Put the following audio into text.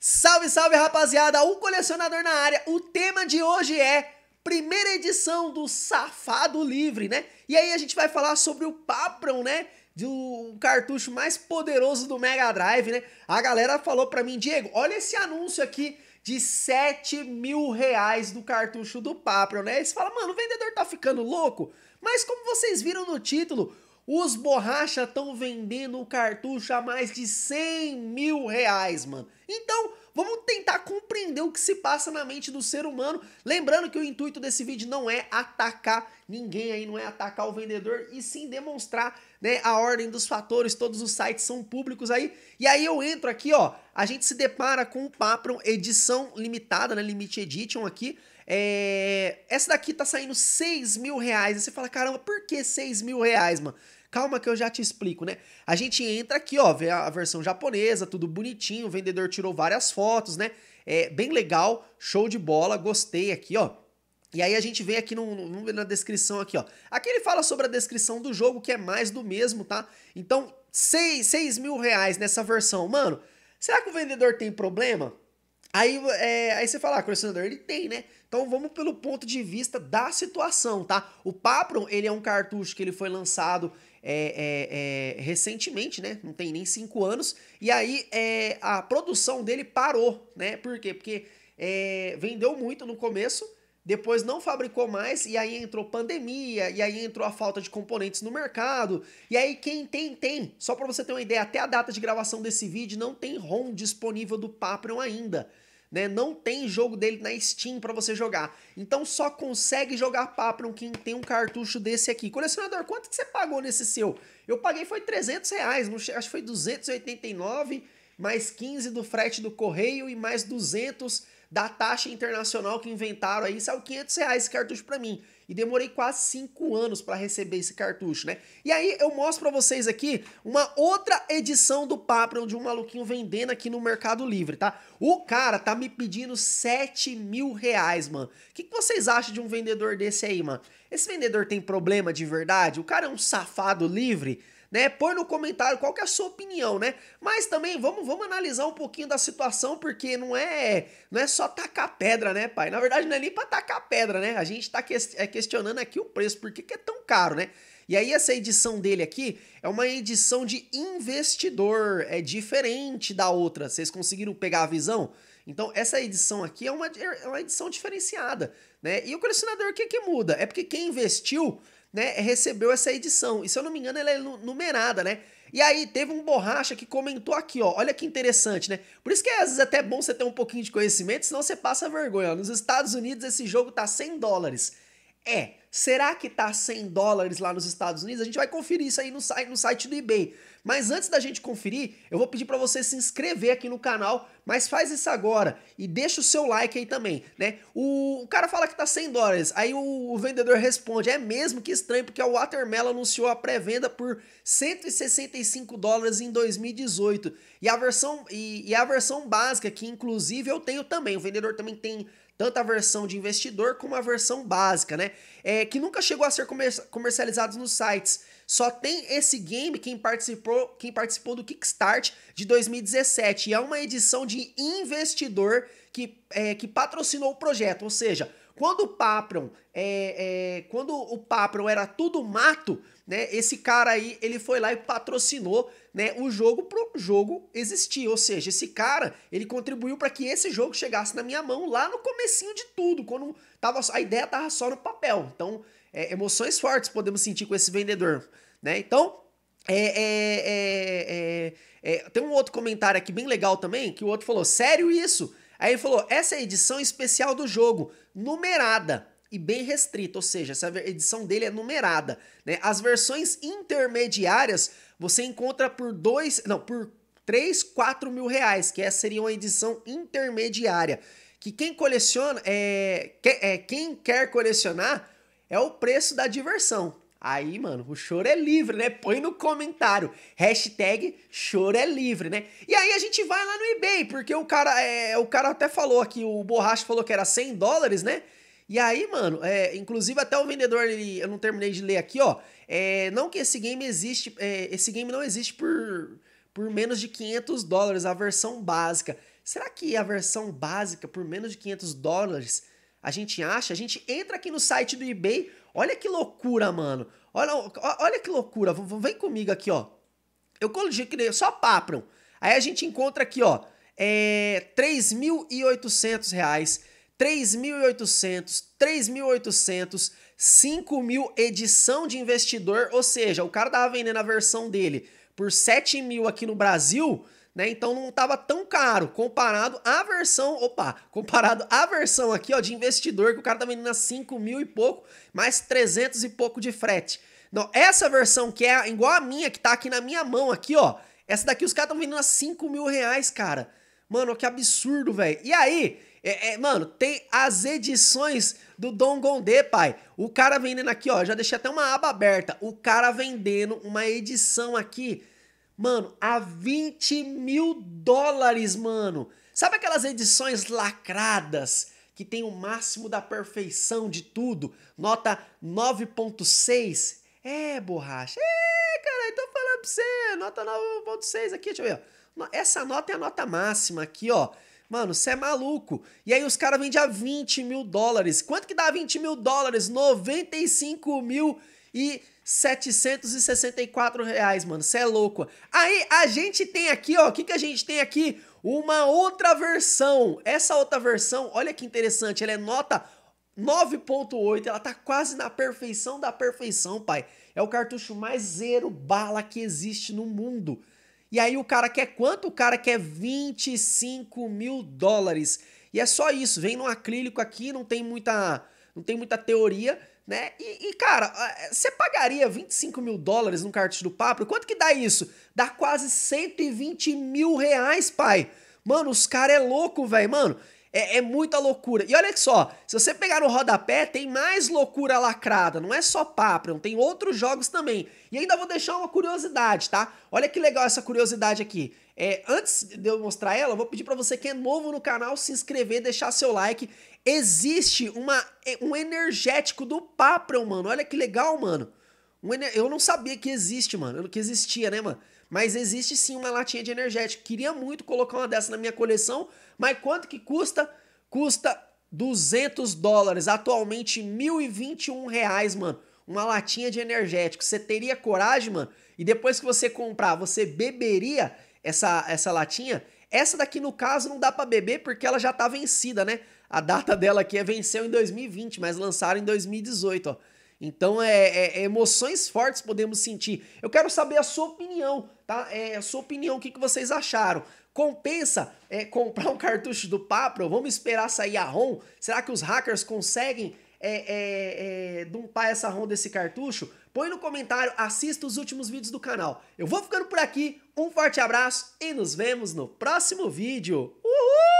Salve, salve rapaziada, o colecionador na área. O tema de hoje é primeira edição do Safado Livre, né? E aí a gente vai falar sobre o Papron, né? Do cartucho mais poderoso do Mega Drive, né? A galera falou pra mim, Diego, olha esse anúncio aqui de 7 mil reais do cartucho do Papron, né? E você fala, mano, o vendedor tá ficando louco? Mas como vocês viram no título, os borracha estão vendendo o cartucho a mais de 100 mil reais, mano. Então, vamos tentar compreender o que se passa na mente do ser humano. Lembrando que o intuito desse vídeo não é atacar ninguém aí, não é atacar o vendedor, e sim demonstrar né, a ordem dos fatores. Todos os sites são públicos aí. E aí eu entro aqui, ó. A gente se depara com o Papron edição limitada, né? Limite Edition aqui. É... Essa daqui tá saindo 6 mil reais. Aí você fala, caramba, por que 6 mil reais, mano? Calma que eu já te explico, né? A gente entra aqui, ó, vê a versão japonesa, tudo bonitinho, o vendedor tirou várias fotos, né? É bem legal, show de bola, gostei aqui, ó. E aí a gente vem aqui no, no, na descrição aqui, ó. Aqui ele fala sobre a descrição do jogo, que é mais do mesmo, tá? Então, 6, mil reais nessa versão. Mano, será que o vendedor tem problema? Aí, é, aí você fala, ah, colecionador, ele tem, né? Então vamos pelo ponto de vista da situação, tá? O Papron, ele é um cartucho que ele foi lançado é, é, é, recentemente, né? Não tem nem cinco anos. E aí é, a produção dele parou, né? Por quê? Porque é, vendeu muito no começo, depois não fabricou mais, e aí entrou pandemia, e aí entrou a falta de componentes no mercado. E aí quem tem, tem. Só para você ter uma ideia, até a data de gravação desse vídeo não tem ROM disponível do Paprium ainda né? Não tem jogo dele na Steam para você jogar. Então só consegue jogar Papron quem tem um cartucho desse aqui. Colecionador, quanto que você pagou nesse seu? Eu paguei foi 300 reais, acho que foi 289, mais 15 do frete do correio e mais 200 da taxa internacional que inventaram aí, saiu 500 reais esse cartucho para mim. E demorei quase 5 anos para receber esse cartucho, né? E aí eu mostro para vocês aqui uma outra edição do Paprium de um maluquinho vendendo aqui no Mercado Livre, tá? O cara tá me pedindo 7 mil reais, mano. O que, que vocês acham de um vendedor desse aí, mano? Esse vendedor tem problema de verdade? O cara é um safado livre? né? Põe no comentário qual que é a sua opinião, né? Mas também vamos, vamos analisar um pouquinho da situação, porque não é não é só tacar pedra, né, pai? Na verdade, não é nem pra tacar pedra, né? A gente tá é questionando aqui o preço, por que, que é tão caro, né? E aí essa edição dele aqui é uma edição de investidor, é diferente da outra. Vocês conseguiram pegar a visão? Então essa edição aqui é uma, é uma edição diferenciada, né? E o colecionador, o que que muda? É porque quem investiu né, recebeu essa edição. E se eu não me engano, ela é numerada, né? E aí teve um borracha que comentou aqui, ó. Olha que interessante, né? Por isso que às vezes é até bom você ter um pouquinho de conhecimento, senão você passa vergonha. Nos Estados Unidos esse jogo tá 100 dólares é, será que tá 100 dólares lá nos Estados Unidos? A gente vai conferir isso aí no site, no site do eBay. Mas antes da gente conferir, eu vou pedir para você se inscrever aqui no canal, mas faz isso agora e deixa o seu like aí também, né? O, o cara fala que tá 100 dólares, aí o, o, vendedor responde, é mesmo que estranho, porque a Watermelon anunciou a pré-venda por 165 dólares em 2018. E a versão, e, e a versão básica, que inclusive eu tenho também, o vendedor também tem tanto a versão de investidor como a versão básica, né? É, que nunca chegou a ser comer comercializados nos sites. Só tem esse game quem participou, quem participou do Kickstart de 2017. E é uma edição de investidor que, é, que patrocinou o projeto, ou seja, quando o Papron, é, é, quando o Papron era tudo mato, né? Esse cara aí, ele foi lá e patrocinou, né? O jogo pro jogo existir, ou seja, esse cara, ele contribuiu para que esse jogo chegasse na minha mão lá no comecinho de tudo, quando tava a ideia tava só no papel. Então, é, emoções fortes podemos sentir com esse vendedor, né? Então, é, é, é, tem um outro comentário aqui bem legal também, que o outro falou: sério isso? Aí ele falou: essa é a edição especial do jogo, numerada e bem restrita, ou seja, essa edição dele é numerada. Né? As versões intermediárias você encontra por dois, não, por três, quatro mil reais, que essa seria uma edição intermediária. Que quem coleciona, é, que, é, quem quer colecionar, é o preço da diversão. Aí, mano, o choro é livre, né? Põe no comentário. Hashtag choro é livre, né? E aí a gente vai lá no eBay, porque o cara, é, o cara até falou aqui, o Borracha falou que era 100 dólares, né? E aí, mano, é, inclusive até o vendedor, ele, eu não terminei de ler aqui, ó. É, não que esse game existe, é, esse game não existe por, por menos de 500 dólares, a versão básica. Será que a versão básica por menos de 500 dólares a gente acha? A gente entra aqui no site do eBay Olha que loucura, mano. Olha, olha que loucura. Vem comigo aqui, ó. Eu coloquei só Papron. Aí a gente encontra aqui, ó, é, 3.800 reais, 3.800, 3.800, 5.000 edição de investidor, ou seja, o cara tava vendendo a versão dele por 7 mil aqui no Brasil, né? Então não estava tão caro comparado à versão, opa, comparado à versão aqui, ó, de investidor que o cara tá vendendo a 5 mil e pouco, mais 300 e pouco de frete. Não, essa versão que é igual a minha, que tá aqui na minha mão aqui, ó, essa daqui os caras estão vendendo a 5 mil reais, cara. Mano, que absurdo, velho. E aí, é, é, mano, tem as edições do Dom Gondê, pai. O cara vendendo aqui, ó, já deixei até uma aba aberta. O cara vendendo uma edição aqui, mano, a 20 mil dólares, mano. Sabe aquelas edições lacradas que tem o máximo da perfeição de tudo? Nota 9.6? É, borracha. É, cara, eu tô falando pra você. Nota 9.6 aqui, deixa eu ver. Essa nota é a nota máxima aqui, ó. Mano, você é maluco. E aí os caras vendem a 20 mil dólares. Quanto que dá 20 mil dólares? 95 mil e 764 reais, mano. Você é louco. Aí a gente tem aqui, ó. O que, que a gente tem aqui? Uma outra versão. Essa outra versão, olha que interessante. Ela é nota 9.8. Ela tá quase na perfeição da perfeição, pai. É o cartucho mais zero bala que existe no mundo. E aí o cara quer quanto? O cara quer 25 mil dólares. E é só isso, vem no acrílico aqui, não tem muita, não tem muita teoria, né? E, e cara, é, você pagaria 25 mil dólares num cartucho do papo? Quanto que dá isso? Dá quase 120 mil reais, pai. Mano, os caras é louco, velho. Mano, é, é, muita loucura. E olha só, se você pegar no rodapé, tem mais loucura lacrada. Não é só Paprion, tem outros jogos também. E ainda vou deixar uma curiosidade, tá? Olha que legal essa curiosidade aqui. É, antes de eu mostrar ela, eu vou pedir para você que é novo no canal se inscrever, deixar seu like. Existe uma, é, um energético do Paprion, mano. Olha que legal, mano. Um, eu não sabia que existe, mano. Que existia, né, mano? Mas existe sim uma latinha de energético. Queria muito colocar uma dessa na minha coleção, mas quanto que custa? Custa 200 dólares, atualmente 1.021 reais, mano. Uma latinha de energético. Você teria coragem, mano? E depois que você comprar, você beberia essa, essa latinha? Essa daqui, no caso, não dá para beber porque ela já tá vencida, né? A data dela aqui é venceu em 2020, mas lançaram em 2018, ó. Então, é, é, é, emoções fortes podemos sentir. Eu quero saber a sua opinião, tá? É, a sua opinião, o que, que vocês acharam? Compensa é, comprar um cartucho do Papro? Vamos esperar sair a ROM? Será que os hackers conseguem é, é, é, dumpar essa ROM desse cartucho? Põe no comentário, assista os últimos vídeos do canal. Eu vou ficando por aqui, um forte abraço e nos vemos no próximo vídeo. Uhul!